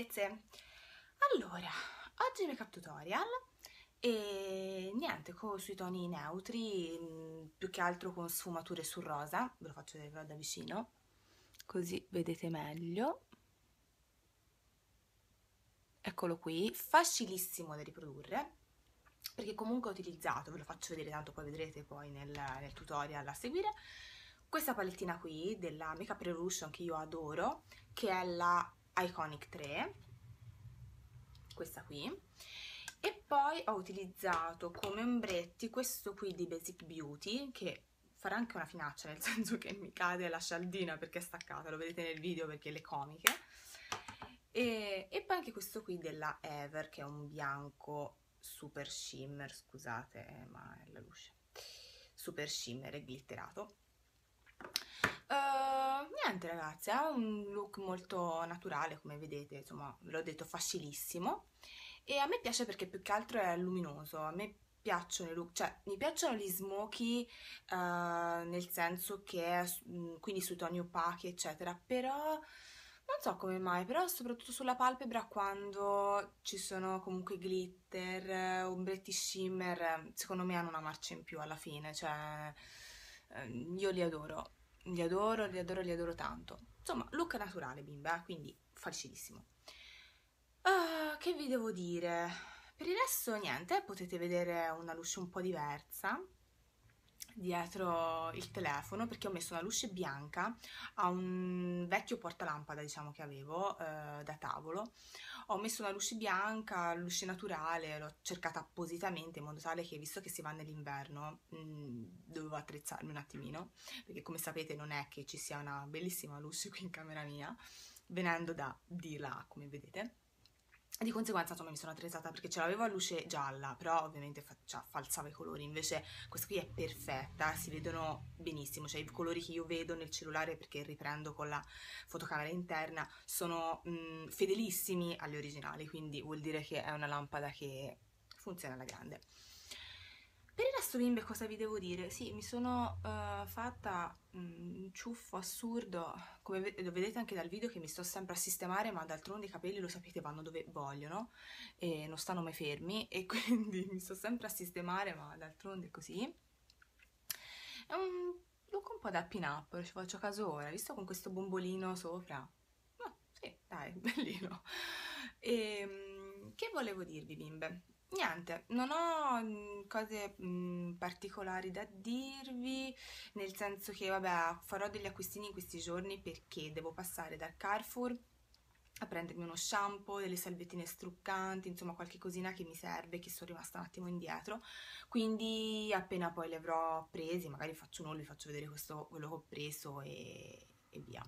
bellezze. Allora, oggi il make-up tutorial e niente, con, sui toni neutri, mm, più che altro con sfumature sul rosa, ve lo faccio vedere da vicino, così vedete meglio. Eccolo qui, facilissimo da riprodurre, perché comunque ho utilizzato, ve lo faccio vedere tanto poi vedrete poi nel, nel tutorial a seguire, questa palettina qui della Makeup Revolution che io adoro, che è la Iconic 3 questa qui e poi ho utilizzato come ombretti questo qui di Basic Beauty che farà anche una finaccia nel senso che mi cade la scialdina perché è staccata lo vedete nel video perché le comiche e, e poi anche questo qui della Ever che è un bianco super shimmer scusate ma è la luce super shimmer e glitterato uh, niente ragazzi, ha un look molto naturale come vedete, insomma ve l'ho detto facilissimo e a me piace perché più che altro è luminoso, a me piacciono i look, cioè mi piacciono gli smoky uh, nel senso che è mm, quindi sui toni opachi eccetera, però non so come mai, però soprattutto sulla palpebra quando ci sono comunque glitter, ombretti shimmer, secondo me hanno una marcia in più alla fine, cioè eh, io li adoro li adoro, li adoro, li adoro tanto. Insomma, look naturale bimba, eh, quindi facilissimo. Uh, ah, che vi devo dire? Per il resto niente, eh, potete vedere una luce un po' diversa, dietro il telefono perché ho messo una luce bianca a un vecchio portalampada diciamo che avevo eh, da tavolo ho messo una luce bianca, luce naturale l'ho cercata appositamente in modo tale che visto che si va nell'inverno mh, mm, dovevo attrezzarmi un attimino perché come sapete non è che ci sia una bellissima luce qui in camera mia venendo da di là come vedete di conseguenza insomma mi sono attrezzata perché ce l'avevo a luce gialla però ovviamente fa- cioè, falsava i colori invece questa qui è perfetta eh, si vedono benissimo cioè i colori che io vedo nel cellulare perché riprendo con la fotocamera interna sono mh, mm, fedelissimi alle originali quindi vuol dire che è una lampada che funziona alla grande per il resto, bimbe, cosa vi devo dire? Sì, mi sono uh, fatta mm, un ciuffo assurdo, come lo vedete anche dal video che mi sto sempre a sistemare, ma d'altronde i capelli lo sapete vanno dove vogliono e non stanno mai fermi e quindi mi sto sempre a sistemare, ma d'altronde è così. È un look un po' da pin up, ci faccio caso ora, visto con questo bombolino sopra. Ma sì, dai, bellino. E, ehm, che volevo dirvi, bimbe? niente, non ho mm, cose mh, mm, particolari da dirvi, nel senso che vabbè farò degli acquistini in questi giorni perché devo passare dal Carrefour a prendermi uno shampoo, delle salvettine struccanti, insomma qualche cosina che mi serve, che sono rimasta un attimo indietro, quindi appena poi le avrò presi, magari faccio uno, vi faccio vedere questo, quello che ho preso e, e via.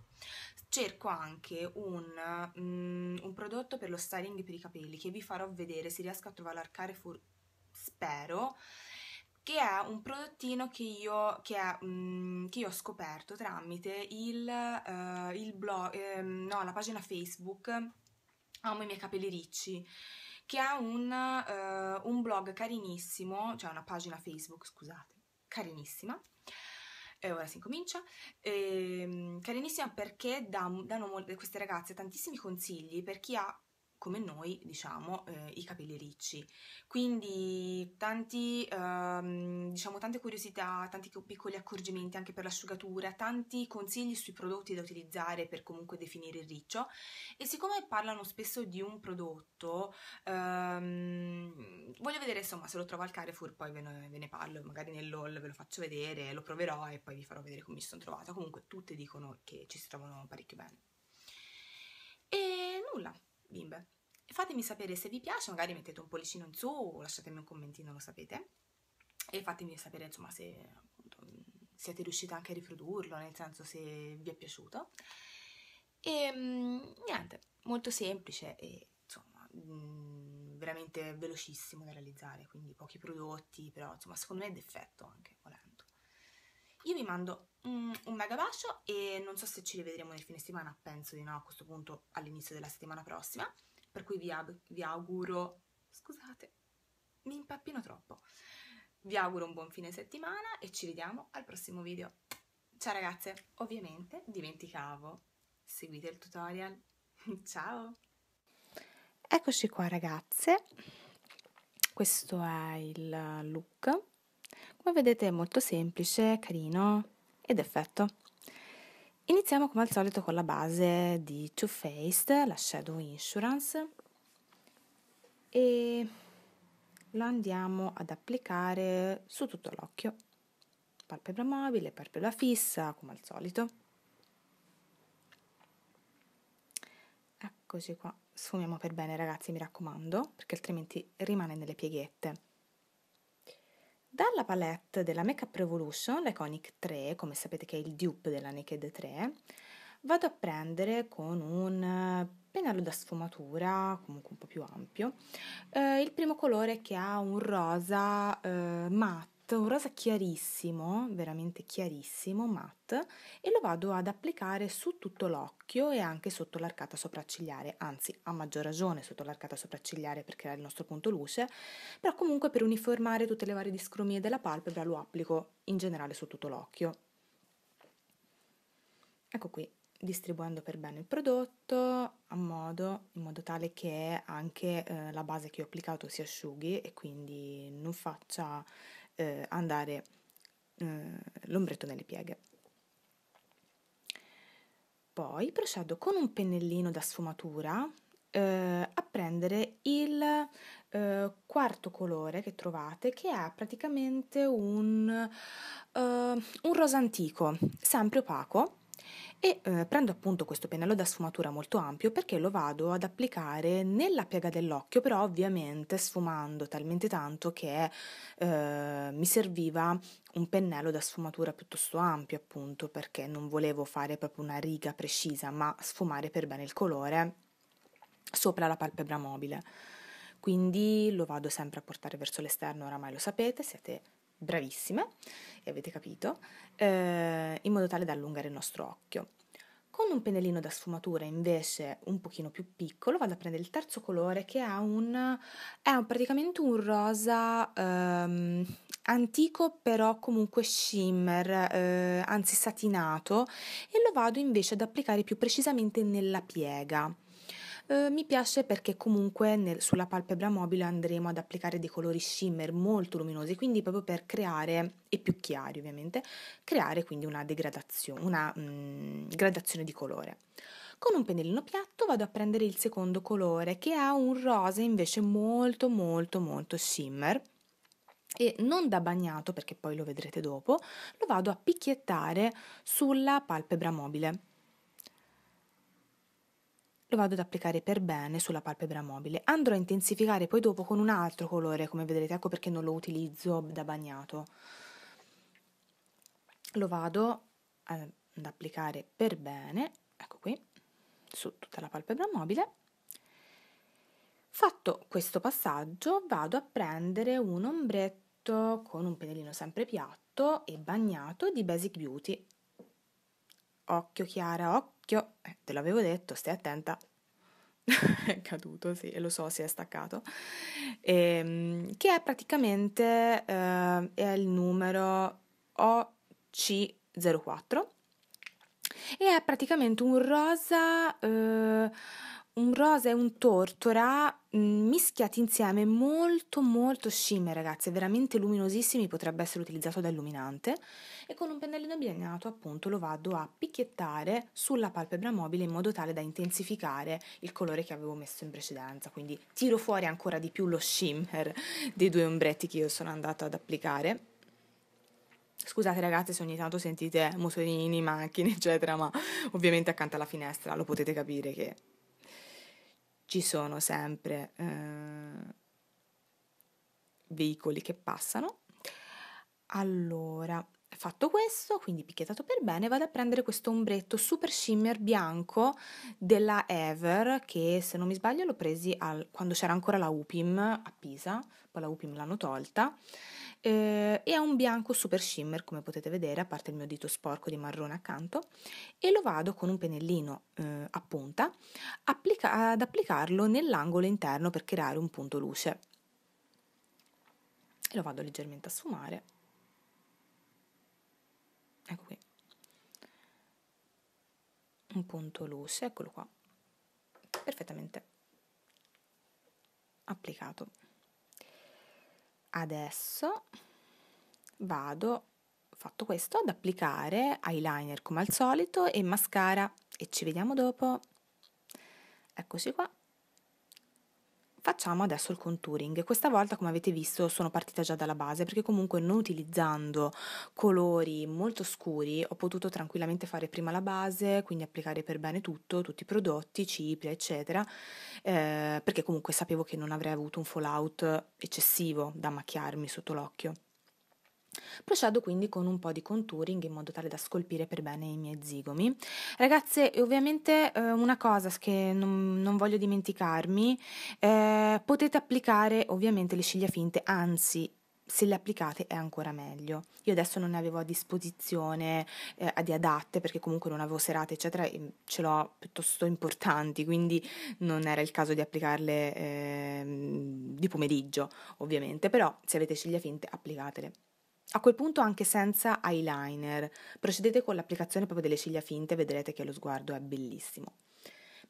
Cerco anche un, um, un prodotto per lo styling per i capelli che vi farò vedere se riesco a trovare trovalarcare, for- spero, che è un prodottino che io, che è, um, che io ho scoperto tramite il, uh, il blog, um, ehm, no, la pagina Facebook Amo i miei capelli ricci che è un, uh, un blog carinissimo, cioè una pagina Facebook, scusate, carinissima, e eh, ora si incomincia. E, ehm, carinissima perché danno queste ragazze tantissimi consigli per chi ha come noi diciamo eh, i capelli ricci quindi tanti ehm, diciamo tante curiosità tanti piccoli accorgimenti anche per l'asciugatura tanti consigli sui prodotti da utilizzare per comunque definire il riccio e siccome parlano spesso di un prodotto ehm, voglio vedere insomma se lo trovo al Carrefour poi ve ne, ve ne parlo magari nell'all ve lo faccio vedere lo proverò e poi vi farò vedere come mi sono trovata comunque tutte dicono che ci si trovano parecchio bene e nulla bimbe fatemi sapere se vi piace, magari mettete un pollicino in su o lasciatemi un commentino, lo sapete. E fatemi sapere insomma se appunto, siete riusciti anche a riprodurlo, nel senso se vi è piaciuto. E ehm, niente, molto semplice e insomma mm, veramente velocissimo da realizzare, quindi pochi prodotti, però insomma secondo me è d'effetto anche volendo. Io vi mando un, mm, un mega bacio e non so se ci rivedremo nel fine settimana, penso di no a questo punto all'inizio della settimana prossima. Per cui vi, ab- vi auguro, scusate, mi impappino troppo. Vi auguro un buon fine settimana e ci vediamo al prossimo video. Ciao ragazze, ovviamente dimenticavo, seguite il tutorial. Ciao! Eccoci qua ragazze, questo è il look. Come vedete è molto semplice, carino ed effetto. Iniziamo come al solito con la base di Too Faced, la Shadow Insurance e la andiamo ad applicare su tutto l'occhio, palpebra mobile, palpebra fissa come al solito. Eccoci qua, sfumiamo per bene ragazzi mi raccomando perché altrimenti rimane nelle pieghette. Dalla palette della Make Up Revolution, l'Iconic 3, come sapete che è il dupe della Naked 3, vado a prendere con un eh, pennello da sfumatura, comunque un po' più ampio, eh, il primo colore che ha un rosa eh, matto matte, un rosa chiarissimo, veramente chiarissimo matte, e lo vado ad applicare su tutto l'occhio e anche sotto l'arcata sopraccigliare, anzi a maggior ragione sotto l'arcata sopraccigliare per creare il nostro punto luce, però comunque per uniformare tutte le varie discromie della palpebra lo applico in generale su tutto l'occhio. Ecco qui, distribuendo per bene il prodotto a modo, in modo tale che anche eh, la base che ho applicato si asciughi e quindi non faccia eh, andare eh, l'ombretto nelle pieghe. Poi procedo con un pennellino da sfumatura eh, a prendere il eh, quarto colore che trovate che è praticamente un, eh, un rosa antico, sempre opaco e eh, prendo appunto questo pennello da sfumatura molto ampio perché lo vado ad applicare nella piega dell'occhio, però ovviamente sfumando talmente tanto che eh, mi serviva un pennello da sfumatura piuttosto ampio appunto perché non volevo fare proprio una riga precisa, ma sfumare per bene il colore sopra la palpebra mobile. Quindi lo vado sempre a portare verso l'esterno, oramai lo sapete, siete bravissime, e avete capito, eh, in modo tale da allungare il nostro occhio. Con un pennellino da sfumatura invece un pochino più piccolo vado a prendere il terzo colore che è, un, è un, praticamente un rosa ehm, antico però comunque shimmer, eh, anzi satinato e lo vado invece ad applicare più precisamente nella piega. Eh, mi piace perché comunque nel, sulla palpebra mobile andremo ad applicare dei colori shimmer molto luminosi, quindi proprio per creare, e più chiari ovviamente, creare quindi una degradazione, una mh, mm, gradazione di colore. Con un pennellino piatto vado a prendere il secondo colore che ha un rosa invece molto molto molto shimmer e non da bagnato perché poi lo vedrete dopo, lo vado a picchiettare sulla palpebra mobile lo vado ad applicare per bene sulla palpebra mobile. Andrò a intensificare poi dopo con un altro colore, come vedrete, ecco perché non lo utilizzo da bagnato. Lo vado ad applicare per bene, ecco qui, su tutta la palpebra mobile. Fatto questo passaggio vado a prendere un ombretto con un pennellino sempre piatto e bagnato di Basic Beauty Occhio Chiara, occhio. Eh, te l'avevo detto, stai attenta. è caduto, sì, lo so, si è staccato. E, ehm, che è praticamente eh, è il numero OC04 e è praticamente un rosa... Eh, un rosa e un tortora mm, mischiati insieme molto molto scimmie ragazzi, veramente luminosissimi, potrebbe essere utilizzato da illuminante e con un pennellino bagnato appunto lo vado a picchiettare sulla palpebra mobile in modo tale da intensificare il colore che avevo messo in precedenza, quindi tiro fuori ancora di più lo shimmer dei due ombretti che io sono andata ad applicare Scusate ragazzi se ogni tanto sentite motorini, macchine eccetera, ma ovviamente accanto alla finestra lo potete capire che ci sono sempre eh, veicoli che passano. Allora, Fatto questo, quindi picchiettato per bene, vado a prendere questo ombretto super shimmer bianco della Ever, che se non mi sbaglio l'ho presi al, quando c'era ancora la Upim a Pisa, poi la Upim l'hanno tolta, eh, e è un bianco super shimmer come potete vedere, a parte il mio dito sporco di marrone accanto, e lo vado con un pennellino eh, a punta applica- ad applicarlo nell'angolo interno per creare un punto luce. E lo vado leggermente a sfumare ecco qui, un punto luce, eccolo qua, perfettamente applicato. Adesso vado, fatto questo, ad applicare eyeliner come al solito e mascara e ci vediamo dopo. Eccoci qua. Facciamo adesso il contouring. Questa volta, come avete visto, sono partita già dalla base perché comunque non utilizzando colori molto scuri ho potuto tranquillamente fare prima la base, quindi applicare per bene tutto, tutti i prodotti, cipria, eccetera, eh, perché comunque sapevo che non avrei avuto un fallout eccessivo da macchiarmi sotto l'occhio. Procedo quindi con un po' di contouring in modo tale da scolpire per bene i miei zigomi. Ragazze, ovviamente eh, una cosa che non, non voglio dimenticarmi, eh, potete applicare ovviamente le ciglia finte, anzi se le applicate è ancora meglio. Io adesso non ne avevo a disposizione eh, di adatte perché comunque non avevo serate eccetera, e ce l'ho piuttosto importanti, quindi non era il caso di applicarle eh, di pomeriggio ovviamente, però se avete ciglia finte applicatele. A quel punto anche senza eyeliner, procedete con l'applicazione proprio delle ciglia finte, vedrete che lo sguardo è bellissimo.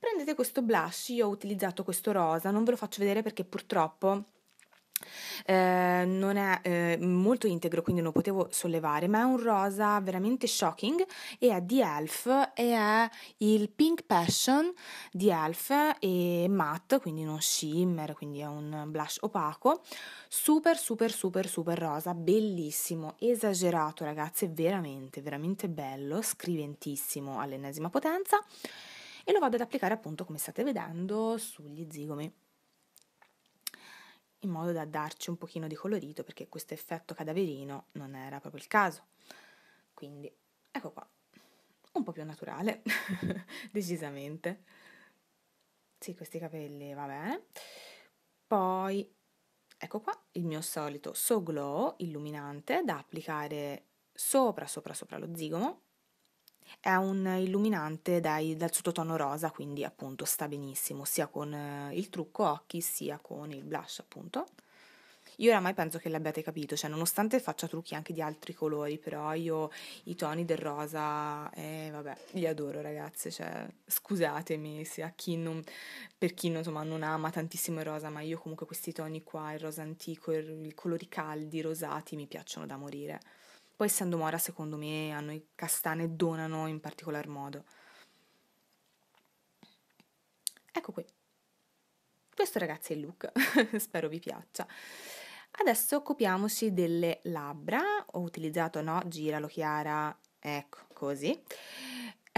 Prendete questo blush, io ho utilizzato questo rosa, non ve lo faccio vedere perché purtroppo eh, non è eh, molto integro, quindi non potevo sollevare, ma è un rosa veramente shocking e è di Elf e è il Pink Passion di Elf e matte, quindi non shimmer, quindi è un blush opaco, super super super super rosa, bellissimo, esagerato ragazze, veramente veramente bello, scriventissimo all'ennesima potenza e lo vado ad applicare appunto come state vedendo sugli zigomi in modo da darci un pochino di colorito perché questo effetto cadaverino non era proprio il caso. Quindi ecco qua, un po' più naturale, decisamente. Sì, questi capelli va bene. Poi ecco qua il mio solito So Glow illuminante da applicare sopra sopra sopra lo zigomo è un illuminante dai, dal sottotono rosa, quindi appunto sta benissimo sia con eh, il trucco occhi sia con il blush, appunto. Io oramai penso che l'abbiate capito, cioè nonostante faccia trucchi anche di altri colori, però io i toni del rosa, eh, vabbè, li adoro ragazze, cioè scusatemi se chi non, per chi non, insomma, non ama tantissimo il rosa, ma io comunque questi toni qua, il rosa antico, i colori caldi, rosati, mi piacciono da morire. Poi essendo mora, secondo me, a noi castane donano in particolar modo. Ecco qui. Questo ragazzi è il look, spero vi piaccia. Adesso copiamoci delle labbra, ho utilizzato no, giralo Chiara, ecco così.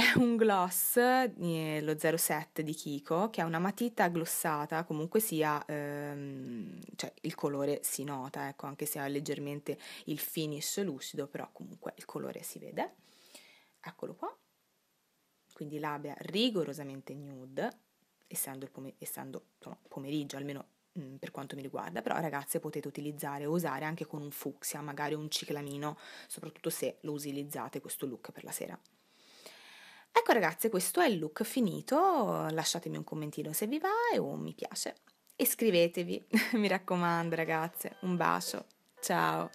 È un gloss, eh, lo 07 di Kiko, che è una matita glossata, comunque sia, ehm, cioè il colore si nota, ecco, anche se ha leggermente il finish lucido, però comunque il colore si vede. Eccolo qua. Quindi labbra rigorosamente nude, essendo, il pome- essendo insomma, pomeriggio, almeno mh, mm, per quanto mi riguarda, però ragazze potete utilizzare o usare anche con un fucsia, magari un ciclamino, soprattutto se lo utilizzate questo look per la sera. Ecco ragazze, questo è il look finito, lasciatemi un commentino se vi va e un mi piace. Iscrivetevi, mi raccomando ragazze, un bacio, ciao!